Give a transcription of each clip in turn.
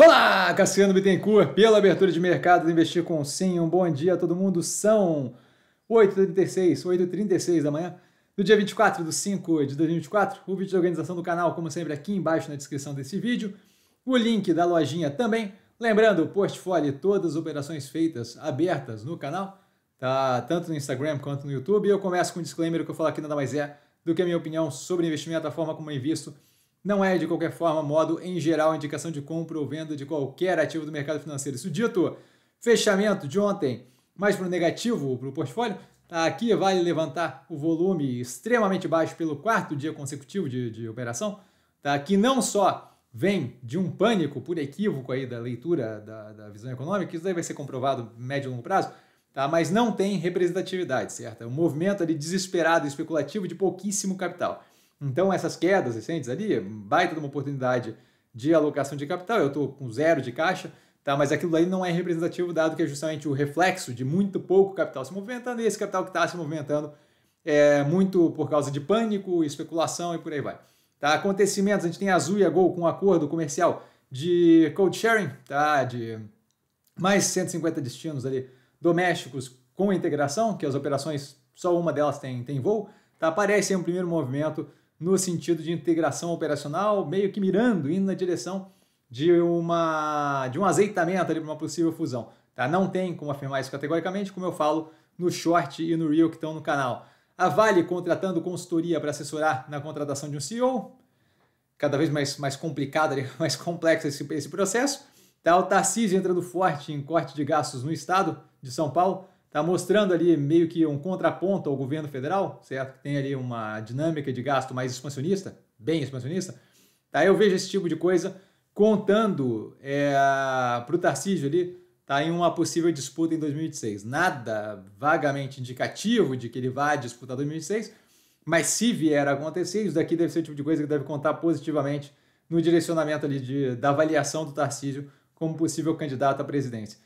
Olá, Cassiano Bittencourt, pela abertura de mercado do Investir com Sim. Um bom dia a todo mundo. São 8h36, 8h36 da manhã, do dia 24 de 5 de 2024. O vídeo de organização do canal, como sempre, aqui embaixo na descrição desse vídeo. O link da lojinha também. Lembrando, o portfólio todas as operações feitas abertas no canal, tá tanto no Instagram quanto no YouTube. E eu começo com um disclaimer: o que eu falo aqui nada mais é do que a minha opinião sobre investimento, a forma como eu invisto não é, de qualquer forma, modo em geral, indicação de compra ou venda de qualquer ativo do mercado financeiro. Isso dito, fechamento de ontem, mais para o negativo, para o portfólio, aqui vale levantar o volume extremamente baixo pelo quarto dia consecutivo de, de operação, tá? que não só vem de um pânico por equívoco aí da leitura da, da visão econômica, isso daí vai ser comprovado médio e longo prazo, tá? mas não tem representatividade, certo? É um movimento ali desesperado, especulativo de pouquíssimo capital. Então, essas quedas recentes ali, baita de uma oportunidade de alocação de capital. Eu estou com zero de caixa, tá? mas aquilo ali não é representativo, dado que é justamente o reflexo de muito pouco capital se movimentando, e esse capital que está se movimentando é muito por causa de pânico, especulação e por aí vai. Tá? Acontecimentos, a gente tem a Azul e a Gol com um acordo comercial de code sharing, tá? de mais 150 destinos ali domésticos com integração, que as operações, só uma delas tem, tem voo, tá? aparece aí um primeiro movimento no sentido de integração operacional, meio que mirando, indo na direção de, uma, de um azeitamento ali para uma possível fusão. Tá? Não tem como afirmar isso categoricamente, como eu falo no short e no reel que estão no canal. A Vale contratando consultoria para assessorar na contratação de um CEO, cada vez mais, mais complicado, mais complexo esse, esse processo. Tá? O Tarcísio entrando forte em corte de gastos no estado de São Paulo. Está mostrando ali meio que um contraponto ao governo federal, certo? Que tem ali uma dinâmica de gasto mais expansionista, bem expansionista. Tá? Eu vejo esse tipo de coisa contando é, para o Tarcísio ali tá em uma possível disputa em 2026. Nada vagamente indicativo de que ele vá disputar 2026, mas se vier a acontecer, isso daqui deve ser o tipo de coisa que deve contar positivamente no direcionamento ali de, da avaliação do Tarcísio como possível candidato à presidência.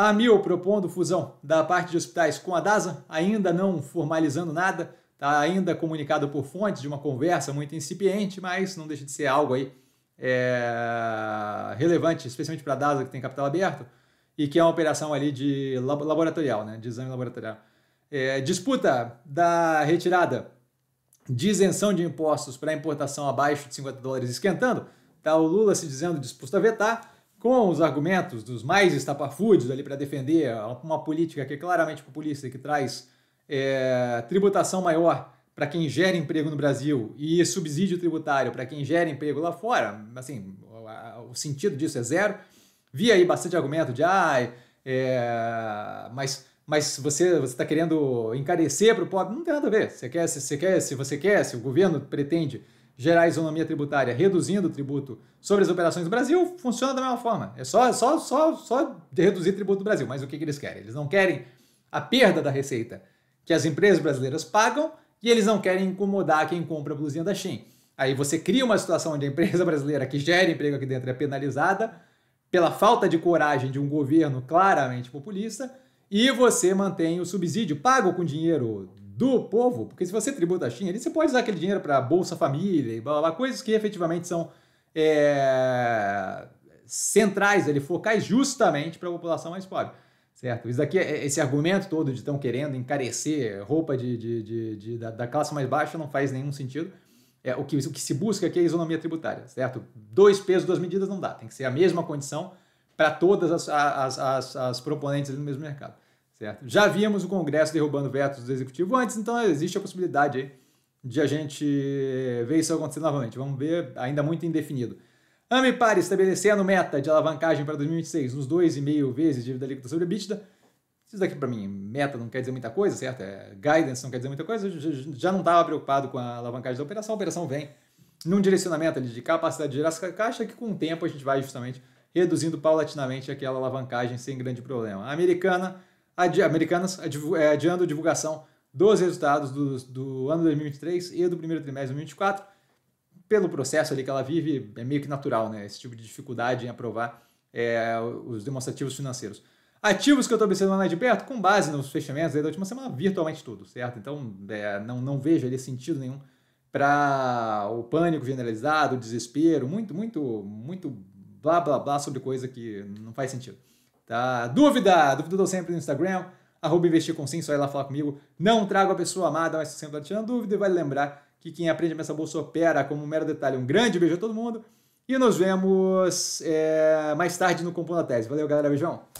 A AMIL propondo fusão da parte de hospitais com a DASA, ainda não formalizando nada, está ainda comunicado por fontes de uma conversa muito incipiente, mas não deixa de ser algo aí é, relevante, especialmente para a DASA, que tem capital aberto, e que é uma operação ali de laboratorial, né, de exame laboratorial. É, disputa da retirada de isenção de impostos para importação abaixo de 50 dólares esquentando, tá o Lula se dizendo disposto a vetar, com os argumentos dos mais estapafúrdios ali para defender uma política que é claramente populista e que traz é, tributação maior para quem gera emprego no Brasil e subsídio tributário para quem gera emprego lá fora, assim, o sentido disso é zero. Vi aí bastante argumento de, ah, é, mas, mas você está querendo encarecer para o pobre. Não tem nada a ver. Você quer, se, você quer, se você quer, se o governo pretende gerar isonomia tributária reduzindo o tributo sobre as operações do Brasil, funciona da mesma forma. É só, só, só, só reduzir o tributo do Brasil. Mas o que, que eles querem? Eles não querem a perda da receita que as empresas brasileiras pagam e eles não querem incomodar quem compra a blusinha da Shein. Aí você cria uma situação onde a empresa brasileira que gera emprego aqui dentro é penalizada pela falta de coragem de um governo claramente populista e você mantém o subsídio pago com dinheiro do povo, porque se você tributa a China, você pode usar aquele dinheiro para Bolsa Família e blá, blá, blá coisas que efetivamente são é, centrais, Ele focais justamente para a população mais pobre. Certo? Isso daqui, é, é, esse argumento todo de estão querendo encarecer roupa de, de, de, de da, da, classe mais baixa não faz nenhum sentido. É, o, que, o que se busca aqui é a isonomia tributária, certo? Dois pesos, duas medidas não dá. Tem que ser a mesma condição para todas as, as, as, as proponentes no mesmo mercado. Certo? Já víamos o Congresso derrubando vetos do Executivo antes, então existe a possibilidade aí de a gente ver isso acontecer novamente. Vamos ver, ainda muito indefinido. Amipar estabelecendo meta de alavancagem para 2026 nos 2,5 vezes dívida líquida sobre EBITDA. Isso daqui para mim, meta não quer dizer muita coisa, certo? É, guidance não quer dizer muita coisa. Eu já não estava preocupado com a alavancagem da operação. A operação vem num direcionamento ali de capacidade de gerar caixa que com o tempo a gente vai justamente reduzindo paulatinamente aquela alavancagem sem grande problema. A americana adi americanas é, adiando a divulgação dos resultados do, do ano 2023 e do primeiro trimestre de 2024. Pelo processo ali que ela vive, é meio que natural, né? Esse tipo de dificuldade em aprovar é, os demonstrativos financeiros. Ativos que eu estou observando de perto, com base nos fechamentos da última semana, virtualmente tudo, certo? Então, é, não, não vejo ali sentido nenhum para o pânico generalizado, o desespero, muito, muito, muito blá blá blá sobre coisa que não faz sentido. Tá? Dúvida! Dúvida eu dou sempre no Instagram, arroba investir com sim, só ir lá falar comigo. Não trago a pessoa amada, mas sempre está tirando dúvida e vai vale lembrar que quem aprende a pensar bolsa opera como um mero detalhe. Um grande beijo a todo mundo e nos vemos é, mais tarde no Compondo da Tese. Valeu, galera. Beijão!